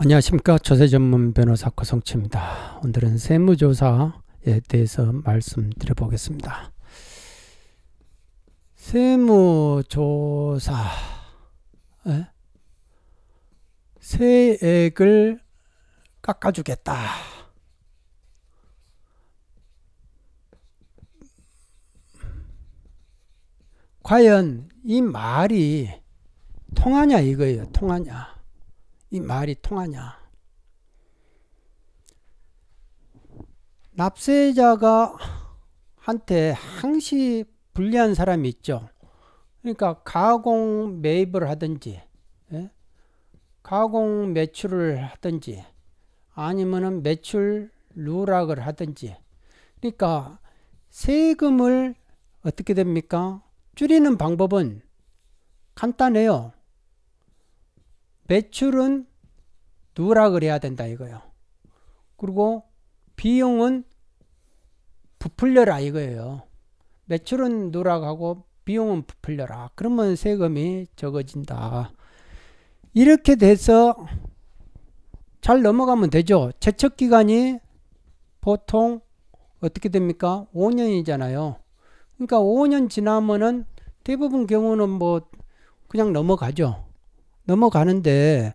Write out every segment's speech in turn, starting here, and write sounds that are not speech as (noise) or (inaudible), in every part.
안녕하십니까 조세전문 변호사 고성치입니다. 오늘은 세무조사에 대해서 말씀드려 보겠습니다. 세무조사 에? 세액을 깎아주겠다. 과연 이 말이 통하냐 이거예요. 통하냐. 이 말이 통하냐? 납세자가 한테 항시 불리한 사람이 있죠. 그러니까 가공 매입을 하든지 예? 가공 매출을 하든지 아니면은 매출 누락을 하든지 그러니까 세금을 어떻게 됩니까? 줄이는 방법은 간단해요. 매출은 누락을 해야 된다 이거예요. 그리고 비용은 부풀려라 이거예요. 매출은 누락하고 비용은 부풀려라. 그러면 세금이 적어진다. 이렇게 돼서 잘 넘어가면 되죠. 제척 기간이 보통 어떻게 됩니까? 5년이잖아요. 그러니까 5년 지나면은 대부분 경우는 뭐 그냥 넘어가죠. 넘어가는데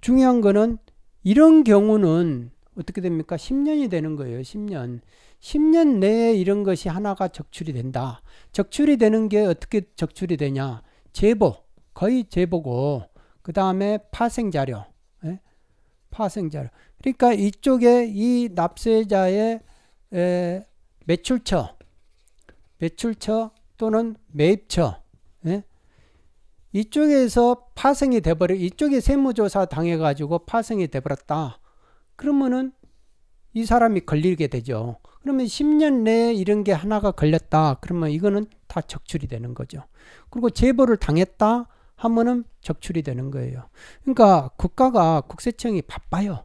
중요한 거는 이런 경우는 어떻게 됩니까? 10년이 되는 거예요. 10년. 10년 내에 이런 것이 하나가 적출이 된다. 적출이 되는 게 어떻게 적출이 되냐? 제보. 거의 제보고 그 다음에 파생자료. 예? 파생자료. 그러니까 이쪽에 이 납세자의 매출처, 매출처 또는 매입처 이쪽에서 파생이 돼버려 이쪽에 세무조사 당해가지고 파생이 돼버렸다. 그러면은 이 사람이 걸리게 되죠. 그러면 10년 내에 이런 게 하나가 걸렸다. 그러면 이거는 다 적출이 되는 거죠. 그리고 제보를 당했다 하면은 적출이 되는 거예요. 그러니까 국가가 국세청이 바빠요.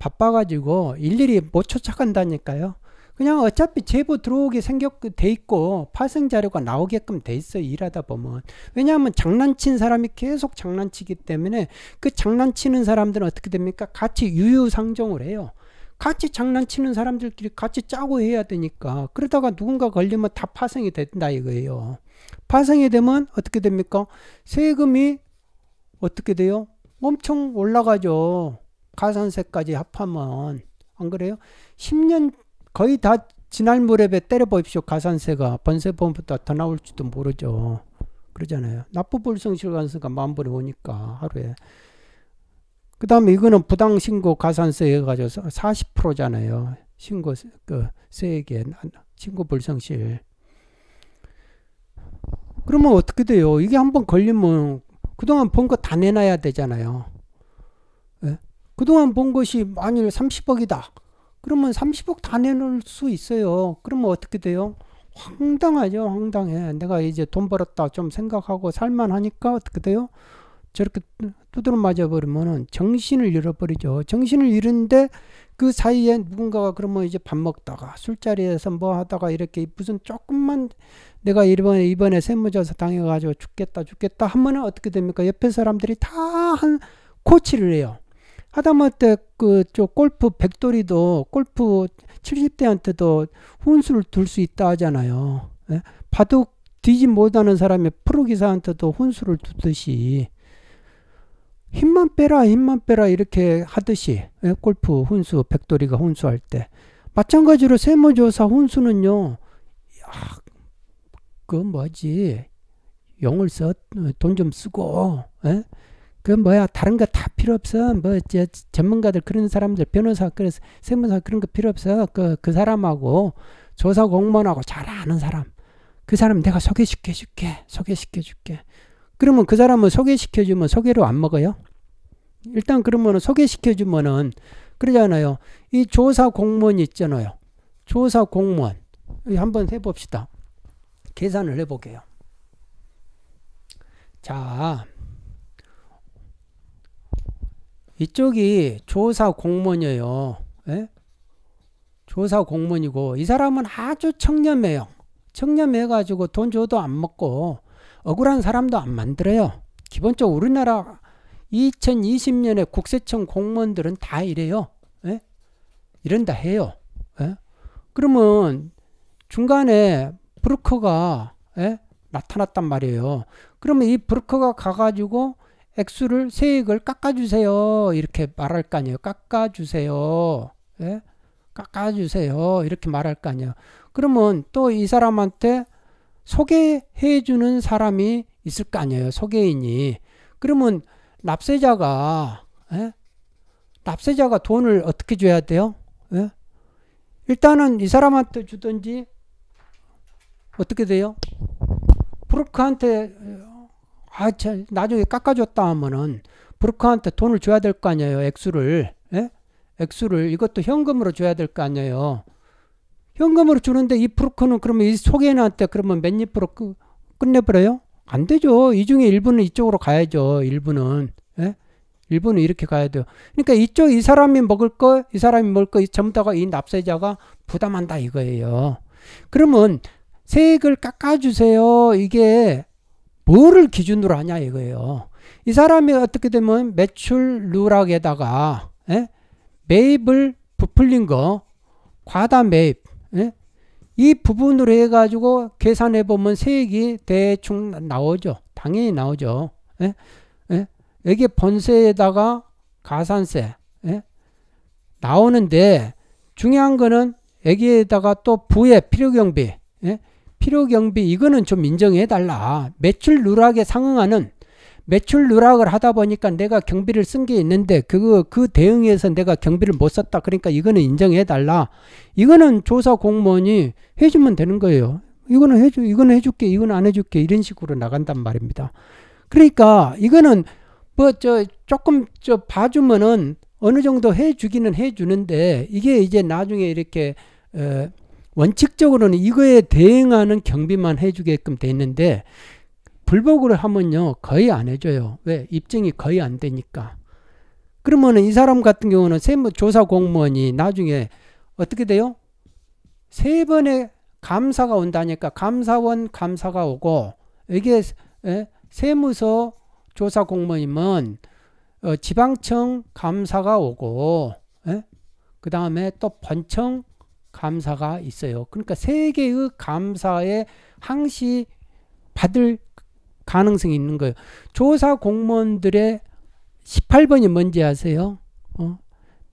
바빠가지고 일일이 못 쫓아간다니까요. 그냥 어차피 제보 들어오게 생겼돼 있고 파생 자료가 나오게끔 돼 있어 일하다 보면 왜냐하면 장난친 사람이 계속 장난치기 때문에 그 장난치는 사람들은 어떻게 됩니까 같이 유유상종을 해요 같이 장난치는 사람들끼리 같이 짜고 해야 되니까 그러다가 누군가 걸리면 다 파생이 된다 이거예요 파생이 되면 어떻게 됩니까 세금이 어떻게 돼요 엄청 올라가죠 가산세까지 합하면 안 그래요? 10년 거의 다 지난 무렵에 때려 보십시오. 가산세가 번세보험보다 더 나올지도 모르죠. 그러잖아요. 납부불성실 가산세가 만 번에 오니까 하루에. 그 다음에 이거는 부당신고 가산세 해가지고 40%잖아요. 신고 그 세액에 신고 불성실. 그러면 어떻게 돼요? 이게 한번 걸리면 그동안 본 거 다 내놔야 되잖아요. 예? 그동안 본 것이 만일 30억이다. 그러면 30억 다 내놓을 수 있어요. 그러면 어떻게 돼요? 황당하죠. 황당해. 내가 이제 돈 벌었다 좀 생각하고 살만하니까 어떻게 돼요? 저렇게 두드러 맞아버리면 정신을 잃어버리죠. 정신을 잃은데 그 사이에 누군가가 그러면 이제 밥 먹다가 술자리에서 뭐 하다가 이렇게 무슨 조금만 내가 이번에 이번에 세무조사 당해가지고 죽겠다 죽겠다 하면은 어떻게 됩니까? 옆에 사람들이 다 한 코치를 해요. 하다못해 그저 골프 백돌이도 골프 70대한테도 혼수를 둘 수 있다 하잖아요. 예? 바둑 뒤지 못하는 사람이 프로 기사한테도 혼수를 두듯이 힘만 빼라 힘만 빼라 이렇게 하듯이 예? 골프 혼수 백돌이가 혼수할 때 마찬가지로 세무조사 혼수는요. 그 뭐지? 용을 써돈 좀 쓰고 예? 그 뭐야 다른 거 다 필요 없어 뭐이 전문가들 그런 사람들 변호사 그래서 세무사 그런 거 필요 없어 그그 그 사람하고 조사 공무원하고 잘 아는 사람 그 사람 내가 소개시켜 줄게 소개시켜 줄게 그러면 그 사람은 소개시켜 주면 소개로 안 먹어요 일단 그러면 소개시켜 주면은 그러잖아요 이 조사 공무원 있잖아요 조사 공무원 한번 해봅시다 계산을 해볼게요 자 이쪽이 조사 공무원이에요. 에? 예? 조사 공무원이고 이 사람은 아주 청렴해요. 청렴해가지고 돈 줘도 안 먹고 억울한 사람도 안 만들어요. 기본적으로 우리나라 2020년에 국세청 공무원들은 다 이래요. 에? 예? 이런다 해요. 에? 예? 그러면 중간에 브루커가 나타났단 말이에요. 그러면 이 브루커가 가가지고 액수를 세액을 깎아주세요. 이렇게 말할 거 아니에요. 깎아주세요. 예? 깎아주세요. 이렇게 말할 거 아니에요. 그러면 또 이 사람한테 소개해 주는 사람이 있을 거 아니에요. 소개인이. 그러면 납세자가 예? 납세자가 돈을 어떻게 줘야 돼요? 예? 일단은 이 사람한테 주든지 어떻게 돼요? 브로커한테 아, 제, 나중에 깎아줬다 하면은 브로커한테 돈을 줘야 될 거 아니에요. 액수를. 예? 액수를 이것도 현금으로 줘야 될 거 아니에요. 현금으로 주는데 이 브로커는 그러면 이 소개인한테 그러면 몇 입으로 끄, 끝내버려요? 안 되죠. 이 중에 일부는 이쪽으로 가야죠. 일부는. 예? 일부는 이렇게 가야 돼요. 그러니까 이쪽 이 사람이 먹을 거, 이 사람이 먹을 거, 전부 다가 이 납세자가 부담한다 이거예요. 그러면 세액을 깎아주세요. 이게 뭐를 기준으로 하냐 이거예요. 이 사람이 어떻게 되면 매출 누락에다가 에? 예? 매입을 부풀린 거 과다 매입 에? 예? 이 부분으로 해가지고 계산해 보면 세액이 대충 나오죠. 당연히 나오죠. 에? 예? 에? 이게 본세에다가 가산세 에? 나오는데 중요한 거는 여기에다가 또 부의 필요경비 예? 필요 경비 이거는 좀 인정해 달라. 매출 누락에 상응하는 매출 누락을 하다 보니까 내가 경비를 쓴 게 있는데 그거 그대응에서 내가 경비를 못 썼다. 그러니까 이거는 인정해 달라. 이거는 조사 공무원이 해주면 되는 거예요. 이거는 해줘, 이거는 해줄게, 이건 안 해줄게 이런 식으로 나간단 말입니다. 그러니까 이거는 뭐 저 조금 저 봐주면은 어느 정도 해주기는 해주는데 이게 이제 나중에 이렇게 에, 어, 원칙적으로는 이거에 대응하는 경비만 해주게끔 돼 있는데 불복으로 하면요 거의 안 해줘요 왜 입증이 거의 안 되니까 그러면은 이 사람 같은 경우는 세무 조사 공무원이 나중에 어떻게 돼요 세 번의 감사가 온다니까 감사원 감사가 오고 이게 에? 세무서 조사 공무원이면 어, 지방청 감사가 오고 그 다음에 또번청 감사가 있어요. 그러니까 세 개의 감사에 항시 받을 가능성이 있는 거예요. 조사 공무원들의 18번이 뭔지 아세요? 어?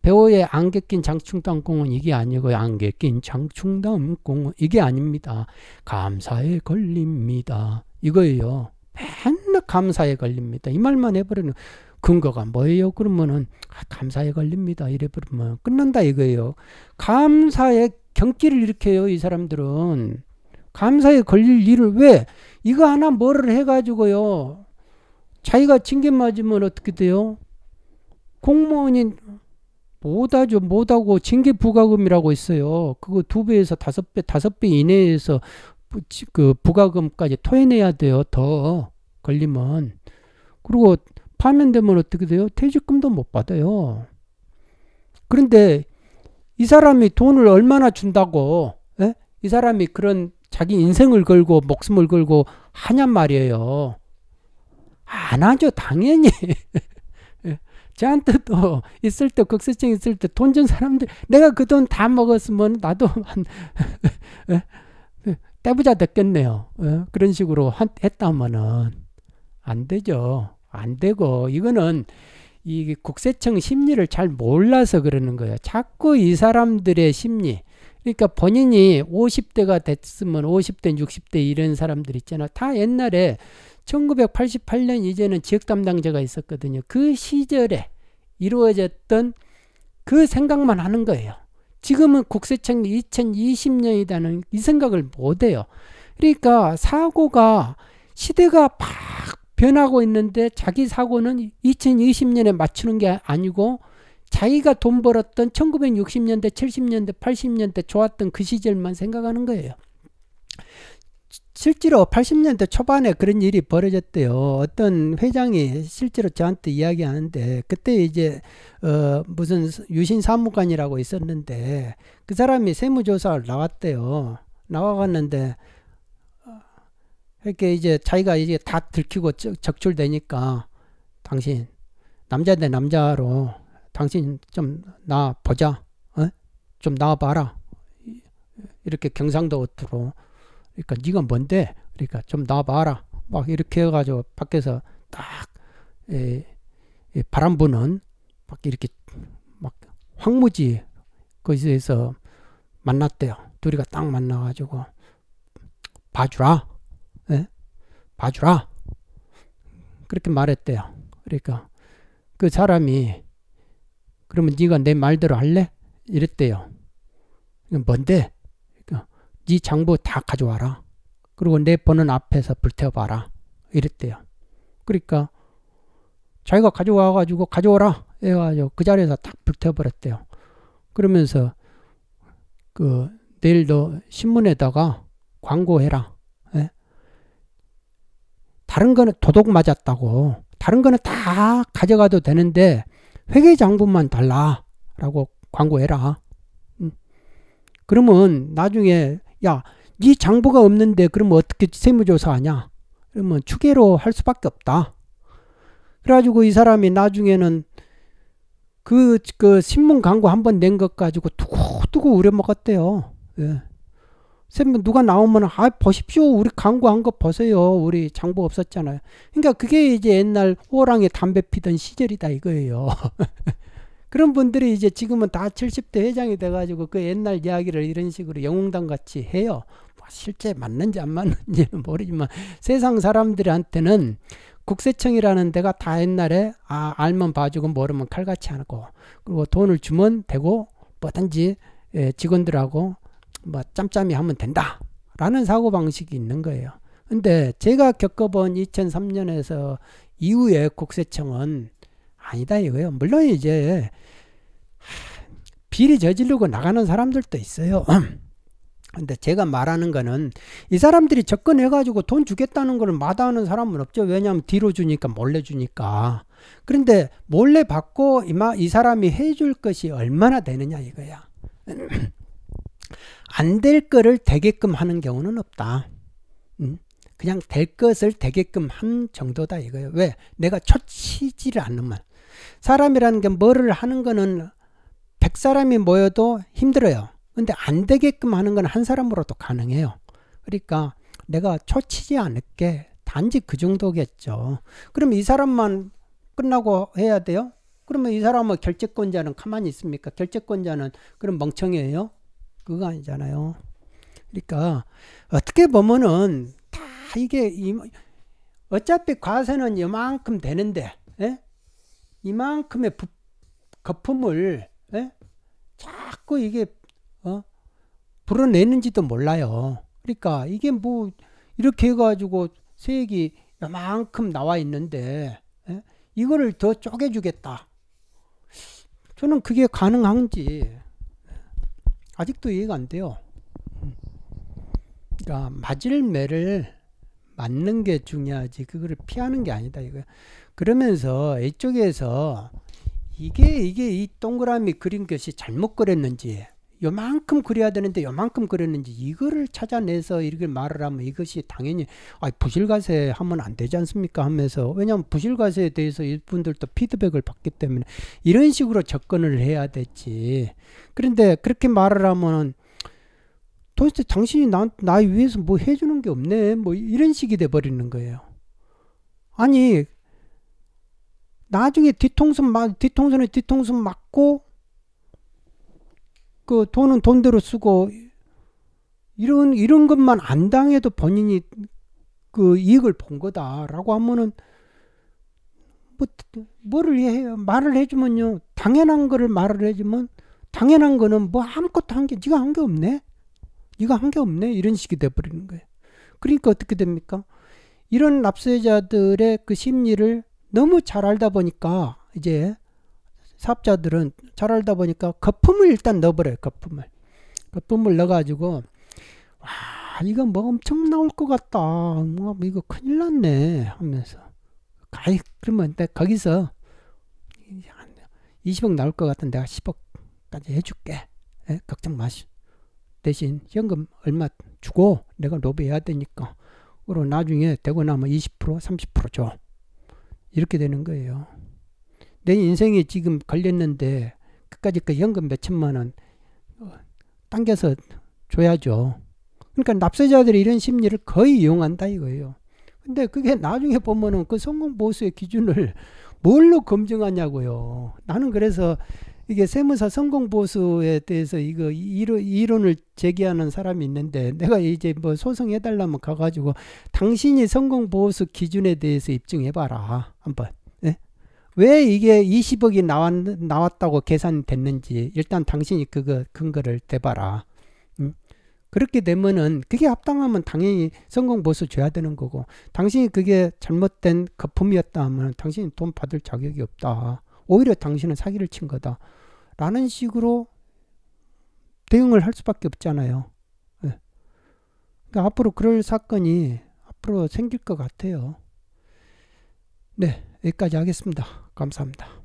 배우의 안개 낀 장충당공은 이게 아니고요. 안개 낀 장충당공은 이게 아닙니다. 감사에 걸립니다. 이거예요. 맨날 감사에 걸립니다. 이 말만 해버리는 근거가 뭐예요? 그러면은 아, 감사에 걸립니다. 이래 버리면 끝난다 이거예요. 감사에 경기를 일으켜요. 이 사람들은 감사에 걸릴 일을 왜 이거 하나 뭐를 해가지고요. 자기가 징계 맞으면 어떻게 돼요? 공무원이 못하죠. 못하고 징계 부과금이라고 있어요. 그거 두 배에서 다섯 배, 다섯 배 이내에서 그부과금까지 토해내야 돼요. 더 걸리면. 그리고 파면되면 어떻게 돼요? 퇴직금도 못 받아요. 그런데 이 사람이 돈을 얼마나 준다고 에? 예? 이 사람이 그런 자기 인생을 걸고 목숨을 걸고 하냔 말이에요. 안 하죠 당연히. (laughs) 예? 저한테도 있을 때 극세증 있을 때 돈 준 사람들 내가 그 돈 다 먹었으면 나도 한 (laughs) 예? 떼부자 됐겠네요. 에? 그런 식으로 한, 했다면은 안 되죠. 안 되고 이거는 이 국세청 심리를 잘 몰라서 그러는 거예요. 자꾸 이 사람들의 심리 그러니까 본인이 50대가 됐으면 50대, 60대 이런 사람들 있잖아. 다 옛날에 1988년 이제는 지역 담당자가 있었거든요. 그 시절에 이루어졌던 그 생각만 하는 거예요. 지금은 국세청이 2020년이라는 이 생각을 못 해요. 그러니까 사고가 시대가 팍 변하고 있는데 자기 사고는 2020년에 맞추는 게 아니고 자기가 돈 벌었던 1960년대, 70년대, 80년대 좋았던 그 시절만 생각하는 거예요. 실제로 80년대 초반에 그런 일이 벌어졌대요. 어떤 회장이 실제로 저한테 이야기하는데 그때 이제 어 무슨 유신 사무관이라고 있었는데 그 사람이 세무조사를 나왔대요. 나와갔는데 이렇게 그러니까 이제 자기가 이제 다 들키고 적출되니까 당신 남자 인데 남자로 당신 좀 나 보자 어? 좀 나와봐라 이렇게 경상도옷으로 그러니까 네가 뭔데 그러니까 좀 나와봐라 막 이렇게 해가지고 밖에서 딱 에, 에 바람 부는 막 이렇게 막 황무지 거기서 만났대요 둘이가 딱 만나가지고 봐주라 예? 봐주라. 그렇게 말했대요. 그러니까 그 사람이 그러면 네가 내 말대로 할래? 이랬대요. 뭔데? 그러니까 네 장부 다 가져와라. 그리고 내 보는 앞에서 불태워봐라. 이랬대요. 그러니까 자기가 가져와가지고 가져오라 해가지고 그 자리에서 탁 불태워버렸대요. 그러면서 그 내일 도 신문에다가 광고해라. 다른 거는 도덕 맞았다고 다른 거는 다 가져가도 되는데 회계 장부만 달라라고 광고해라. 음. 그러면 나중에 야, 네 장부가 없는데 그러면 어떻게 세무조사하냐? 그러면 추계로 할 수밖에 없다. 그래가지고 이 사람이 나중에는 그, 그, 신문 광고 한번 낸 것 가지고 두고두고 우려먹었대요. 예. 쌤 누가 나오면 아 보십시오 우리 광고한 거 보세요 우리 장보 없었잖아요 그러니까 그게 이제 옛날 호랑이 담배 피던 시절이다 이거예요 (laughs) 그런 분들이 이제 지금은 다 70대 회장이 돼가지고 그 옛날 이야기를 이런 식으로 영웅단 같이 해요 뭐 실제 맞는지 안 맞는지는 모르지만 세상 사람들한테는 국세청이라는 데가 다 옛날에 아 알면 봐주고 모르면 칼같이 하고 그리고 돈을 주면 되고 뭐든지 예, 직원들하고 뭐 짬짬이 하면 된다라는 사고 방식이 있는 거예요. 근데 제가 겪어본 2003년에서 이후에 국세청은 아니다 이거예요. 물론 이제 비리 저지르고 나가는 사람들도 있어요. (clears throat) 근데 제가 말하는 거는 이 사람들이 접근해 가지고 돈 주겠다는 걸 마다하는 사람은 없죠 왜냐하면 뒤로 주니까 몰래 주니까 그런데 몰래 받고 이마 이 사람이 해줄 것이 얼마나 되느냐 이거야 (clears throat) 안될 거를 되게끔 하는 경우는 없다. 음? 그냥 될 것을 되게끔 한 정도다 이거예요. 왜? 내가 초치지를 않는 말. 사람이라는 게 뭐를 하는 거는 100사람이 모여도 힘들어요. 근데 안 되게끔 하는 건 한 사람으로도 가능해요. 그러니까 내가 초치지 않을게. 단지 그 정도겠죠. 그럼 이 사람만 끝나고 해야 돼요? 그러면 이 사람은 결재권자는 가만히 있습니까? 결재권자는 그럼 멍청이에요? 그거 아니잖아요. 그러니까 어떻게 보면은 다 이게 이, 어차피 과세는 이만큼 되는데 에? 예? 이만큼의 부, 거품을 에? 예? 자꾸 이게 어? 불어내는지도 몰라요. 그러니까 이게 뭐 이렇게 해가지고 세액이 이만큼 나와 있는데 에? 예? 이거를 더 쪼개주겠다. 저는 그게 가능한지 아직도 이해가 안 돼요. 그러니까 맞을 매를 맞는 게 중요하지 그거를 피하는 게 아니다 이거. 그러면서 이쪽에서 이게 이게 이 동그라미 그린 것이 잘못 그렸는지 요만큼 그려야 되는데 요만큼 그렸는지 이거를 찾아내서 이렇게 말을 하면 이것이 당연히 아 부실과세 하면 안 되지 않습니까 하면서 왜냐면 부실과세에 대해서 이분들도 피드백을 받기 때문에 이런 식으로 접근을 해야 됐지 그런데 그렇게 말을 하면은 도대체 당신이 나, 나 위해서 뭐 해주는 게 없네 뭐 이런 식이 돼 버리는 거예요 아니 나중에 뒤통수 뒤통수는 뒤통수 맞고 그 돈은 돈대로 쓰고 이런 이런 것만 안 당해도 본인이 그 이익을 본 거다라고 하면은 뭐 뭐를 해요 말을 해주면요 당연한 거를 말을 해주면 당연한 거는 뭐 아무것도 한 게 네가 한 게 없네 네가 한 게 없네 이런 식이 돼버리는 거예요 그러니까 어떻게 됩니까 이런 납세자들의 그 심리를 너무 잘 알다 보니까 이제 사업자들은 잘 알다 보니까 거품을 일단 넣어버려요. 거품을. 거품을 넣어가지고 와 이거 뭐 엄청 나올 것 같다. 뭐, 뭐 이거 큰일 났네 하면서 가이 그러면 내가 거기서 20억 나올 것 같은 내가 10억까지 해줄게. 에? 예? 걱정 마시. 대신 현금 얼마 주고 내가 로비해야 되니까. 그리고 나중에 되고 나면 20% 30% 줘. 이렇게 되는 거예요. 내인생에 지금 걸렸는데 끝까지 그 연금 몇 천만 원 어, 당겨서 줘야죠. 그러니까 납세자들이 이런 심리를 거의 이용한다 이거예요. 근데 그게 나중에 보면은 그 성공 보수의 기준을 (laughs) 뭘로 검증하냐고요. 나는 그래서 이게 세무사 성공 보수에 대해서 이거 이론, 을 제기하는 사람이 있는데 내가 이제 뭐 소송해달라면 가가지고 당신이 성공 보수 기준에 대해서 입증해봐라 한번 왜 이게 20억이 나왔, 나왔다고 계산됐는지 일단 당신이 그거 근거를 대봐라. 음? 그렇게 되면은 그게 합당하면 당연히 성공 보수 줘야 되는 거고 당신이 그게 잘못된 거품이었다면 하 당신이 돈 받을 자격이 없다. 오히려 당신은 사기를 친 거다. 라는 식으로 대응을 할 수밖에 없잖아요. 예. 그러니까 앞으로 그럴 사건이 앞으로 생길 것 같아요. 네. 여기까지 하겠습니다. 감사합니다.